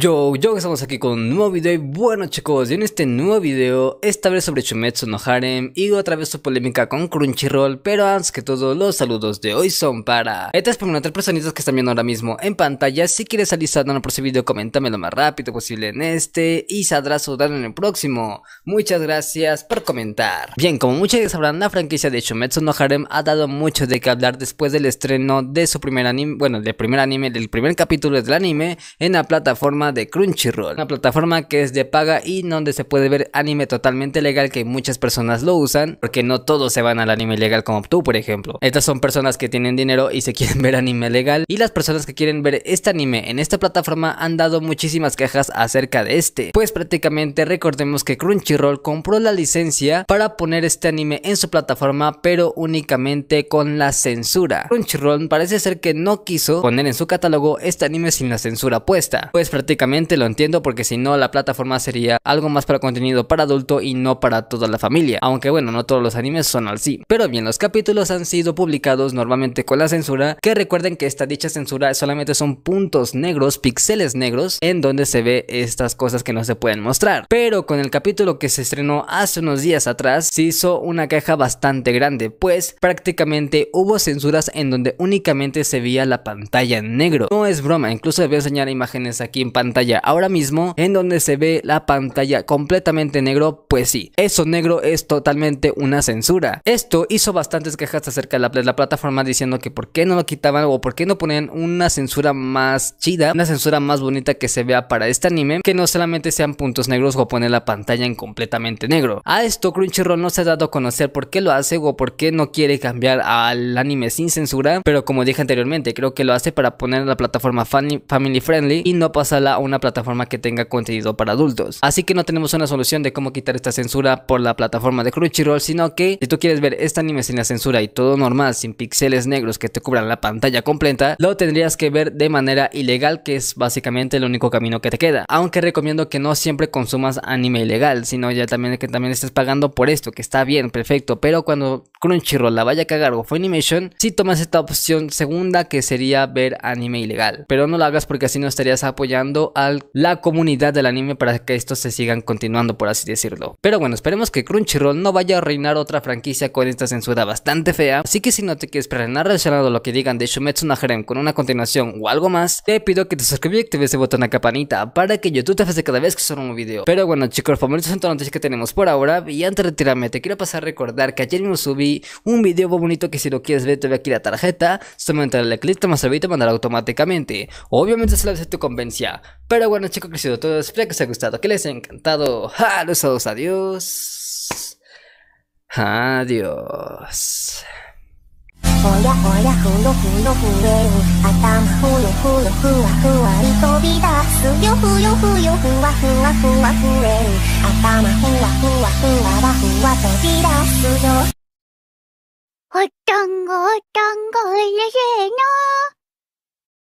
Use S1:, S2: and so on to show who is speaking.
S1: Yo, yo estamos aquí con un nuevo video y bueno chicos, y en este nuevo video, esta vez sobre Shumetsu no Harem y otra vez su polémica con Crunchyroll, pero antes que todo, los saludos de hoy son para estas tres personitas que están viendo ahora mismo en pantalla, si quieres salir en por ese video, coméntame lo más rápido posible en este y saldrá sudar en el próximo, muchas gracias por comentar. Bien, como muchos sabrán, la franquicia de Shumetsu no Harem ha dado mucho de que hablar después del estreno de su primer anime, bueno, del primer anime, del primer capítulo del anime en la plataforma de Crunchyroll, una plataforma que es de paga y donde se puede ver anime totalmente legal que muchas personas lo usan, porque no todos se van al anime legal como tú, por ejemplo. Estas son personas que tienen dinero y se quieren ver anime legal y las personas que quieren ver este anime en esta plataforma han dado muchísimas quejas acerca de este, pues prácticamente recordemos que Crunchyroll compró la licencia para poner este anime en su plataforma, pero únicamente con la censura. Crunchyroll parece ser que no quiso poner en su catálogo este anime sin la censura puesta, pues prácticamente lo entiendo porque si no la plataforma sería algo más para contenido para adulto y no para toda la familia, aunque bueno, no todos los animes son así. Pero bien, los capítulos han sido publicados normalmente con la censura, que recuerden que esta dicha censura solamente son puntos negros, píxeles negros, en donde se ve estas cosas que no se pueden mostrar. Pero con el capítulo que se estrenó hace unos días atrás, se hizo una caja bastante grande, pues prácticamente hubo censuras en donde únicamente se veía la pantalla en negro. No es broma, incluso voy a enseñar imágenes aquí en pantalla ahora mismo en donde se ve la pantalla completamente negro, pues sí, eso negro es totalmente una censura. Esto hizo bastantes quejas acerca de la, la plataforma diciendo que por qué no lo quitaban o por qué no ponían una censura más chida, una censura más bonita que se vea para este anime, que no solamente sean puntos negros o poner la pantalla en completamente negro. A esto Crunchyroll no se ha dado a conocer por qué lo hace o por qué no quiere cambiar al anime sin censura, pero como dije anteriormente, creo que lo hace para poner la plataforma family friendly y no la una plataforma que tenga contenido para adultos. Así que no tenemos una solución de cómo quitar esta censura por la plataforma de Crunchyroll, sino que si tú quieres ver este anime sin la censura y todo normal, sin pixeles negros que te cubran la pantalla completa, lo tendrías que ver de manera ilegal, que es básicamente el único camino que te queda. Aunque recomiendo que no siempre consumas anime ilegal, sino ya también que también estés pagando por esto, que está bien, perfecto, pero cuando Crunchyroll la vaya a cagar o Funimation, si tomas esta opción segunda que sería ver anime ilegal, pero no lo hagas porque así no estarías apoyando a la comunidad del anime para que estos se sigan continuando, por así decirlo. Pero bueno, esperemos que Crunchyroll no vaya a reinar otra franquicia con esta censura bastante fea. Así que si no te quieres perder nada relacionado a lo que digan de Shumetsu no Harem con una continuación o algo más, te pido que te suscribas y actives ese botón a campanita para que YouTube te avise cada vez que suena un video. Pero bueno chicos, favoritos son todas las noticias que tenemos por ahora y antes de retirarme te quiero pasar a recordar que ayer mismo subí un video bonito que si lo quieres ver te ve aquí la tarjeta, solamente le clic, te más servir y te mandará automáticamente. Obviamente se la hace tu convencia. Pero bueno, chicos, que ha sido todo. Espero que os haya gustado, que les haya encantado. Ah, adiós. Adiós.